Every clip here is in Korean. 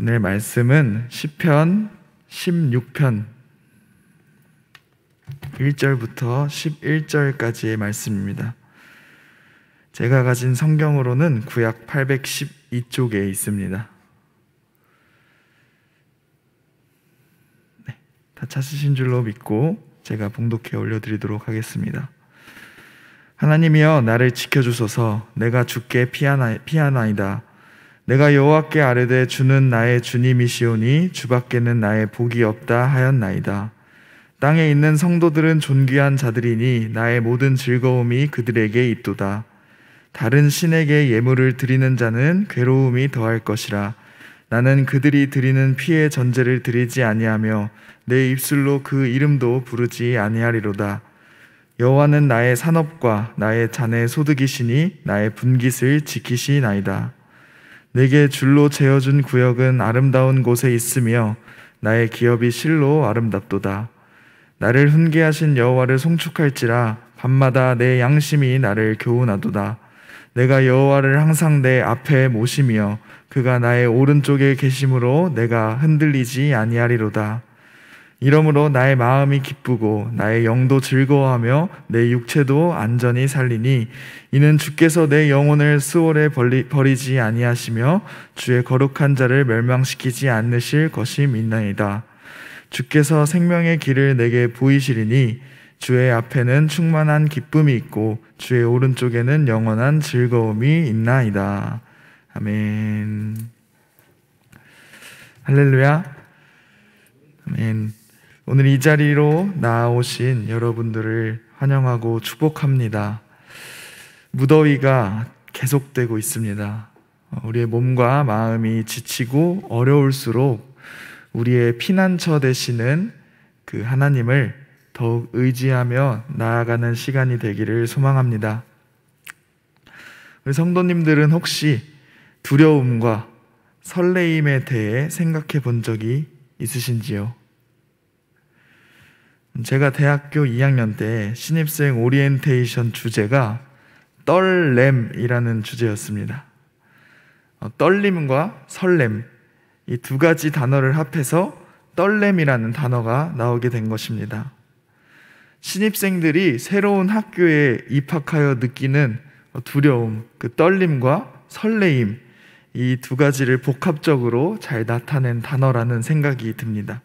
오늘 말씀은 1 0편 16편 1절부터 11절까지의 말씀입니다. 제가 가진 성경으로는 구약 812쪽에 있습니다. 네, 다 찾으신 줄로 믿고 제가 봉독해 올려드리도록 하겠습니다. 하나님이여 나를 지켜주소서 내가 죽게 피하나, 피하나다 내가 여호와께 아뢰되 주는 나의 주님이시오니 주밖에는 나의 복이 없다 하였나이다. 땅에 있는 성도들은 존귀한 자들이니 나의 모든 즐거움이 그들에게 있도다. 다른 신에게 예물을 드리는 자는 괴로움이 더할 것이라. 나는 그들이 드리는 피의 전제를 드리지 아니하며 내 입술로 그 이름도 부르지 아니하리로다. 여호와는 나의 산업과 나의 잔의 소득이시니 나의 분깃을 지키시나이다. 내게 줄로 채워준 구역은 아름다운 곳에 있으며 나의 기업이 실로 아름답도다. 나를 훈계하신 여호와를 송축할지라 밤마다 내 양심이 나를 교훈하도다. 내가 여호와를 항상 내 앞에 모시며 그가 나의 오른쪽에 계심으로 내가 흔들리지 아니하리로다. 이러므로 나의 마음이 기쁘고 나의 영도 즐거워하며 내 육체도 안전히 살리니 이는 주께서 내 영혼을 수월에 벌리, 버리지 아니하시며 주의 거룩한 자를 멸망시키지 않으실 것이 믿나이다. 주께서 생명의 길을 내게 보이시리니 주의 앞에는 충만한 기쁨이 있고 주의 오른쪽에는 영원한 즐거움이 있나이다. 아멘. 할렐루야. 아멘. 오늘 이 자리로 나오신 여러분들을 환영하고 축복합니다. 무더위가 계속되고 있습니다. 우리의 몸과 마음이 지치고 어려울수록 우리의 피난처 되시는 그 하나님을 더욱 의지하며 나아가는 시간이 되기를 소망합니다. 우리 성도님들은 혹시 두려움과 설레임에 대해 생각해 본 적이 있으신지요? 제가 대학교 2학년 때 신입생 오리엔테이션 주제가 떨렘이라는 주제였습니다. 어, 떨림과 설렘 이 두 가지 단어를 합해서 떨렘이라는 단어가 나오게 된 것입니다. 신입생들이 새로운 학교에 입학하여 느끼는 어, 두려움, 그 떨림과 설레임 이 두 가지를 복합적으로 잘 나타낸 단어라는 생각이 듭니다.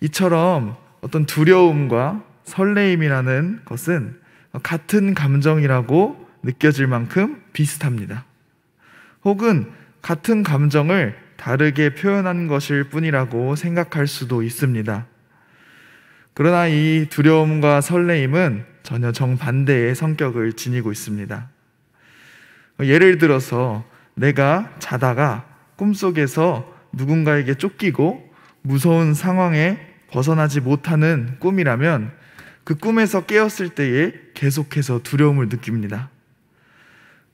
이처럼 어떤 두려움과 설레임이라는 것은 같은 감정이라고 느껴질 만큼 비슷합니다. 혹은 같은 감정을 다르게 표현한 것일 뿐이라고 생각할 수도 있습니다. 그러나 이 두려움과 설레임은 전혀 정반대의 성격을 지니고 있습니다. 예를 들어서 내가 자다가 꿈속에서 누군가에게 쫓기고 무서운 상황에 벗어나지 못하는 꿈이라면 그 꿈에서 깨었을 때에 계속해서 두려움을 느낍니다.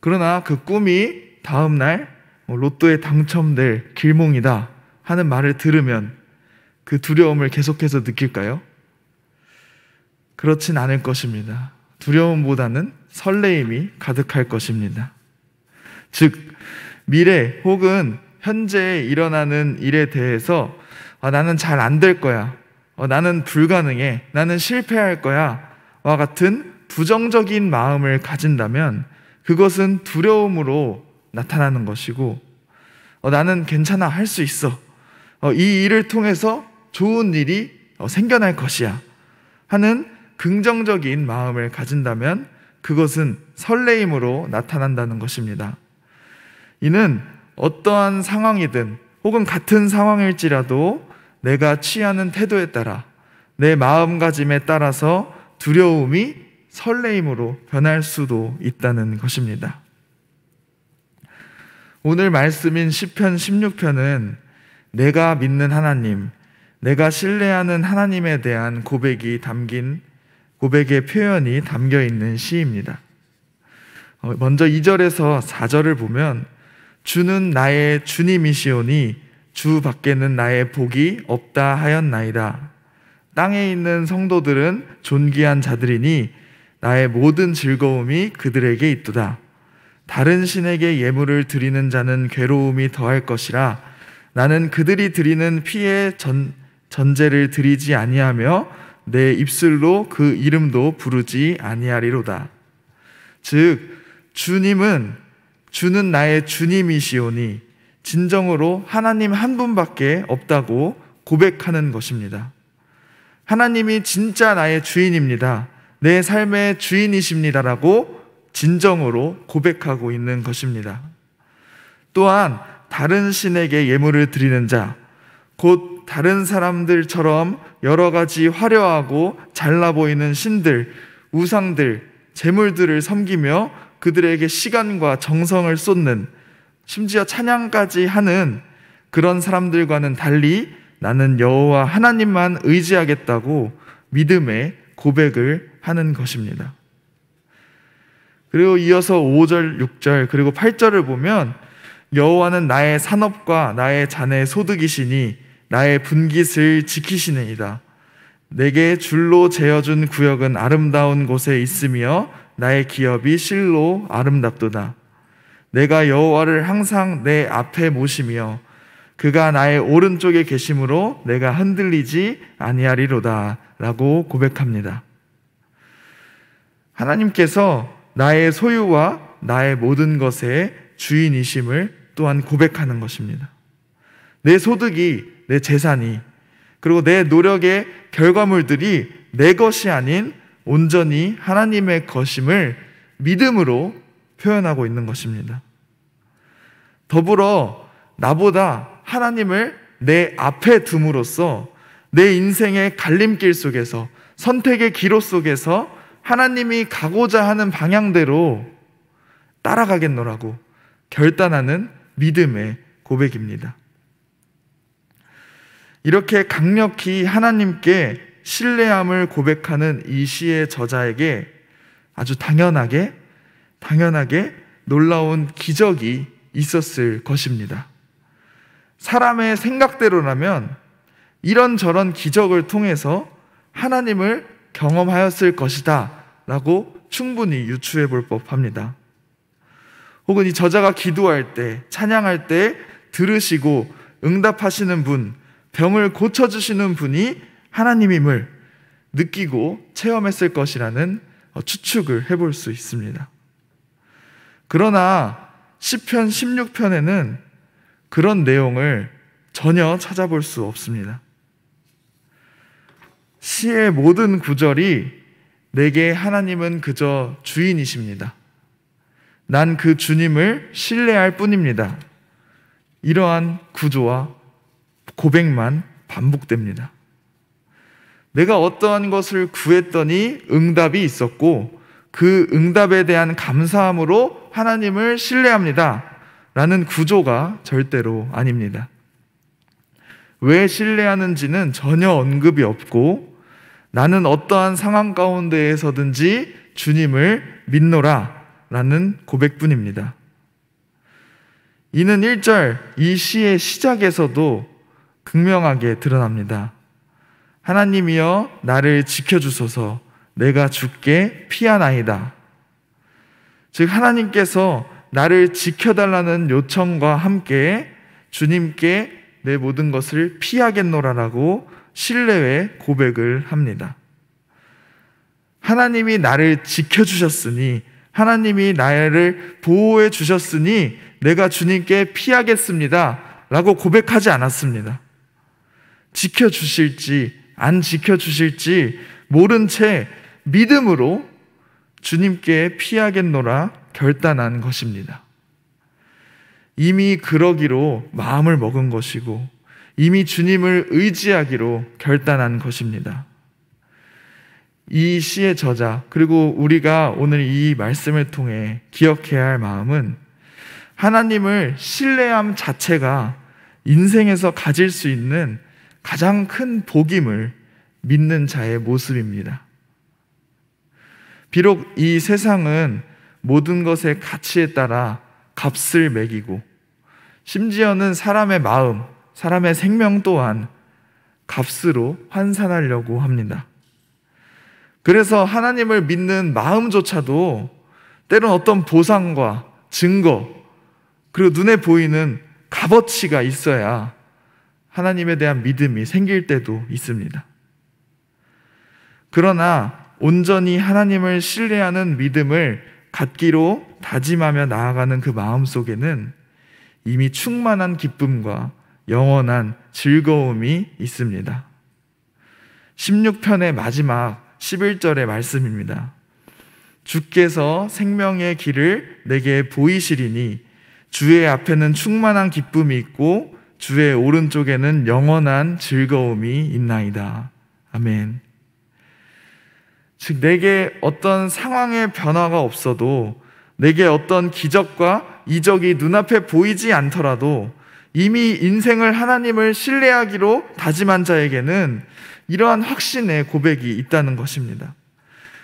그러나 그 꿈이 다음날 뭐 로또에 당첨될 길몽이다 하는 말을 들으면 그 두려움을 계속해서 느낄까요? 그렇진 않을 것입니다. 두려움보다는 설레임이 가득할 것입니다. 즉, 미래 혹은 현재에 일어나는 일에 대해서 아, 나는 잘 안 될 거야. 어, 나는 불가능해, 나는 실패할 거야, 와 같은 부정적인 마음을 가진다면 그것은 두려움으로 나타나는 것이고, 어, 나는 괜찮아, 할 수 있어. 어, 이 일을 통해서 좋은 일이 어, 생겨날 것이야. 하는 긍정적인 마음을 가진다면 그것은 설레임으로 나타난다는 것입니다. 이는 어떠한 상황이든 혹은 같은 상황일지라도 내가 취하는 태도에 따라 내 마음가짐에 따라서 두려움이 설레임으로 변할 수도 있다는 것입니다. 오늘 말씀인 10편 16편은 내가 믿는 하나님, 내가 신뢰하는 하나님에 대한 고백이 담긴 고백의 표현이 담겨 있는 시입니다. 어, 먼저 2절에서 4절을 보면 주는 나의 주님이시오니 주 밖에는 나의 복이 없다 하였나이다. 땅에 있는 성도들은 존귀한 자들이니 나의 모든 즐거움이 그들에게 있도다. 다른 신에게 예물을 드리는 자는 괴로움이 더할 것이라 나는 그들이 드리는 피의 전, 전제를 드리지 아니하며 내 입술로 그 이름도 부르지 아니하리로다. 즉 주님은 주는 나의 주님이시오니 진정으로 하나님 한 분밖에 없다고 고백하는 것입니다. 하나님이 진짜 나의 주인입니다. 내 삶의 주인이십니다라고 진정으로 고백하고 있는 것입니다. 또한 다른 신에게 예물을 드리는 자, 곧 다른 사람들처럼 여러 가지 화려하고 잘나 보이는 신들, 우상들, 재물들을 섬기며 그들에게 시간과 정성을 쏟는 심지어 찬양까지 하는 그런 사람들과는 달리 나는 여호와 하나님만 의지하겠다고 믿음의 고백을 하는 것입니다. 그리고 이어서 5절, 6절, 그리고 8절을 보면 여호와는 나의 산업과 나의 잔의 소득이시니 나의 분깃을 지키시느이다. 내게 줄로 재어준 구역은 아름다운 곳에 있으며 나의 기업이 실로 아름답도다. 내가 여호와를 항상 내 앞에 모시며 그가 나의 오른쪽에 계심으로 내가 흔들리지 아니하리로다라고 고백합니다. 하나님께서 나의 소유와 나의 모든 것의 주인이심을 또한 고백하는 것입니다. 내 소득이 내 재산이 그리고 내 노력의 결과물들이 내 것이 아닌 온전히 하나님의 것임을 믿음으로 표현하고 있는 것입니다. 더불어 나보다 하나님을 내 앞에 둠으로써 내 인생의 갈림길 속에서 선택의 기로 속에서 하나님이 가고자 하는 방향대로 따라가겠노라고 결단하는 믿음의 고백입니다. 이렇게 강력히 하나님께 신뢰함을 고백하는 이 시의 저자에게 아주 당연하게 당연하게 놀라운 기적이 있었을 것입니다. 사람의 생각대로라면 이런저런 기적을 통해서 하나님을 경험하였을 것이다 라고 충분히 유추해 볼 법합니다. 혹은 이 저자가 기도할 때, 찬양할 때 들으시고 응답하시는 분, 병을 고쳐주시는 분이 하나님임을 느끼고 체험했을 것이라는 추측을 해볼 수 있습니다. 그러나 시편 16편에는 그런 내용을 전혀 찾아볼 수 없습니다. 시의 모든 구절이 내게 하나님은 그저 주인이십니다. 난 그 주님을 신뢰할 뿐입니다. 이러한 구조와 고백만 반복됩니다. 내가 어떠한 것을 구했더니 응답이 있었고, 그 응답에 대한 감사함으로 하나님을 신뢰합니다. 라는 구조가 절대로 아닙니다. 왜 신뢰하는지는 전혀 언급이 없고 나는 어떠한 상황 가운데에서든지 주님을 믿노라 라는 고백뿐입니다. 이는 1절 이 시의 시작에서도 극명하게 드러납니다. 하나님이여 나를 지켜주소서 내가 죽게 피하나이다. 즉 하나님께서 나를 지켜달라는 요청과 함께 주님께 내 모든 것을 피하겠노라라고 신뢰의 고백을 합니다. 하나님이 나를 지켜주셨으니 하나님이 나를 보호해 주셨으니 내가 주님께 피하겠습니다. 라고 고백하지 않았습니다. 지켜주실지 안 지켜주실지 모른 채 믿음으로 주님께 피하겠노라 결단한 것입니다. 이미 그러기로 마음을 먹은 것이고 이미 주님을 의지하기로 결단한 것입니다. 이 시의 저자, 그리고 우리가 오늘 이 말씀을 통해 기억해야 할 마음은 하나님을 신뢰함 자체가 인생에서 가질 수 있는 가장 큰 복임을 믿는 자의 모습입니다. 비록 이 세상은 모든 것의 가치에 따라 값을 매기고 심지어는 사람의 마음, 사람의 생명 또한 값으로 환산하려고 합니다. 그래서 하나님을 믿는 마음조차도 때론 어떤 보상과 증거, 그리고 눈에 보이는 값어치가 있어야 하나님에 대한 믿음이 생길 때도 있습니다. 그러나 온전히 하나님을 신뢰하는 믿음을 갖기로 다짐하며 나아가는 그 마음 속에는 이미 충만한 기쁨과 영원한 즐거움이 있습니다. 16편의 마지막 11절의 말씀입니다. 주께서 생명의 길을 내게 보이시리니 주의 앞에는 충만한 기쁨이 있고 주의 오른쪽에는 영원한 즐거움이 있나이다. 아멘. 즉, 내게 어떤 상황의 변화가 없어도, 내게 어떤 기적과 이적이 눈앞에 보이지 않더라도, 이미 인생을 하나님을 신뢰하기로 다짐한 자에게는 이러한 확신의 고백이 있다는 것입니다.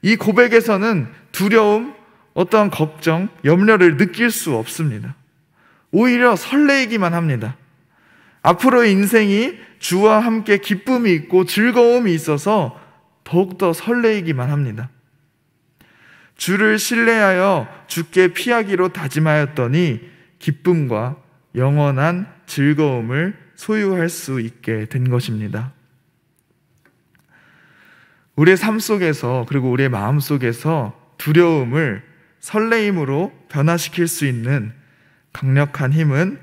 이 고백에서는 두려움, 어떤 걱정, 염려를 느낄 수 없습니다. 오히려 설레이기만 합니다. 앞으로 인생이 주와 함께 기쁨이 있고 즐거움이 있어서 더욱더 설레이기만 합니다. 주를 신뢰하여 주께 피하기로 다짐하였더니 기쁨과 영원한 즐거움을 소유할 수 있게 된 것입니다. 우리의 삶 속에서 그리고 우리의 마음 속에서 두려움을 설레임으로 변화시킬 수 있는 강력한 힘은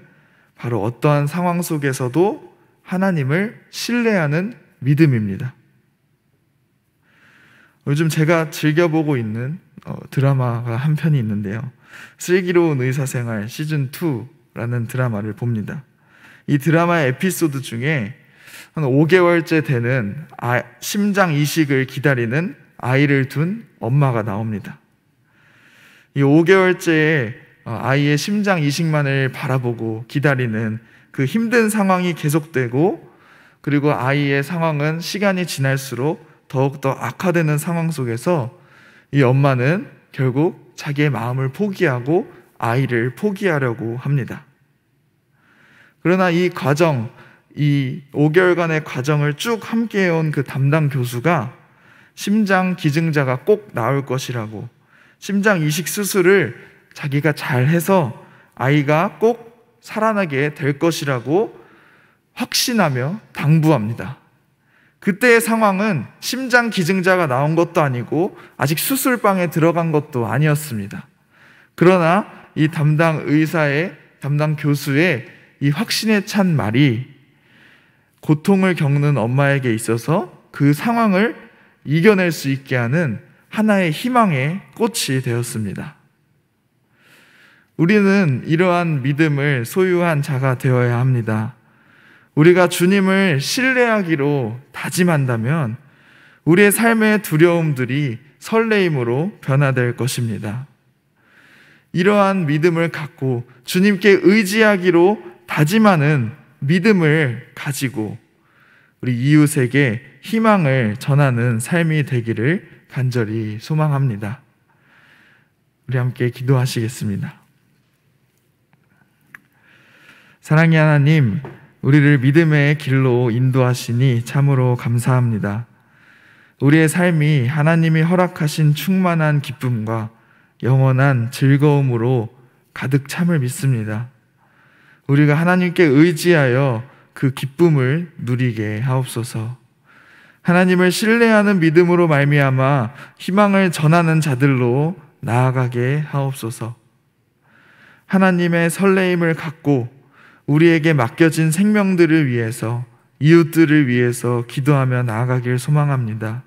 바로 어떠한 상황 속에서도 하나님을 신뢰하는 믿음입니다. 요즘 제가 즐겨보고 있는 어, 드라마가 한 편이 있는데요. 슬기로운 의사생활 시즌2라는 드라마를 봅니다. 이 드라마의 에피소드 중에 한 5개월째 되는 아, 심장 이식을 기다리는 아이를 둔 엄마가 나옵니다. 이 5개월째 어, 아이의 심장 이식만을 바라보고 기다리는 그 힘든 상황이 계속되고 그리고 아이의 상황은 시간이 지날수록 더욱더 악화되는 상황 속에서 이 엄마는 결국 자기의 마음을 포기하고 아이를 포기하려고 합니다. 그러나 이 과정, 이 5개월간의 과정을 쭉 함께 해온 그 담당 교수가 심장 기증자가 꼭 나올 것이라고 심장 이식 수술을 자기가 잘 해서 아이가 꼭 살아나게 될 것이라고 확신하며 당부합니다. 그때의 상황은 심장 기증자가 나온 것도 아니고 아직 수술방에 들어간 것도 아니었습니다. 그러나 이 담당 의사의 담당 교수의 이 확신에 찬 말이 고통을 겪는 엄마에게 있어서 그 상황을 이겨낼 수 있게 하는 하나의 희망의 꽃이 되었습니다. 우리는 이러한 믿음을 소유한 자가 되어야 합니다. 우리가 주님을 신뢰하기로 다짐한다면 우리의 삶의 두려움들이 설레임으로 변화될 것입니다. 이러한 믿음을 갖고 주님께 의지하기로 다짐하는 믿음을 가지고 우리 이웃에게 희망을 전하는 삶이 되기를 간절히 소망합니다. 우리 함께 기도하시겠습니다. 사랑의 하나님, 우리를 믿음의 길로 인도하시니 참으로 감사합니다. 우리의 삶이 하나님이 허락하신 충만한 기쁨과 영원한 즐거움으로 가득 참을 믿습니다. 우리가 하나님께 의지하여 그 기쁨을 누리게 하옵소서. 하나님을 신뢰하는 믿음으로 말미암아 희망을 전하는 자들로 나아가게 하옵소서. 하나님의 설레임을 갖고 우리에게 맡겨진 생명들을 위해서 이웃들을 위해서 기도하며 나아가길 소망합니다.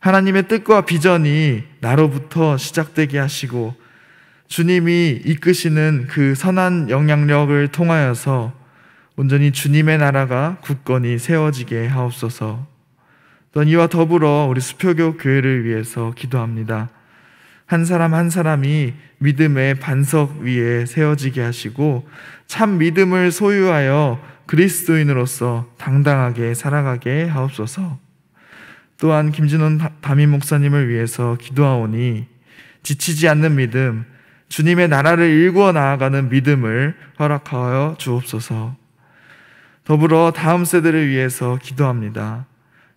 하나님의 뜻과 비전이 나로부터 시작되게 하시고 주님이 이끄시는 그 선한 영향력을 통하여서 온전히 주님의 나라가 굳건히 세워지게 하옵소서. 또 이와 더불어 우리 수표교 교회를 위해서 기도합니다. 한 사람 한 사람이 믿음의 반석 위에 세워지게 하시고 참 믿음을 소유하여 그리스도인으로서 당당하게 살아가게 하옵소서. 또한 김진원 담임 목사님을 위해서 기도하오니 지치지 않는 믿음, 주님의 나라를 일구어 나아가는 믿음을 허락하여 주옵소서. 더불어 다음 세대를 위해서 기도합니다.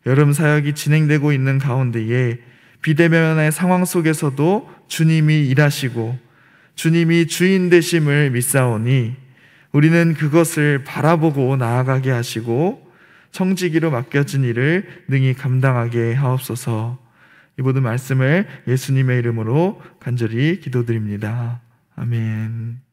여름 사역이 진행되고 있는 가운데에 비대면의 상황 속에서도 주님이 일하시고 주님이 주인 되심을 믿사오니 우리는 그것을 바라보고 나아가게 하시고 청지기로 맡겨진 일을 능히 감당하게 하옵소서. 이 모든 말씀을 예수님의 이름으로 간절히 기도드립니다. 아멘.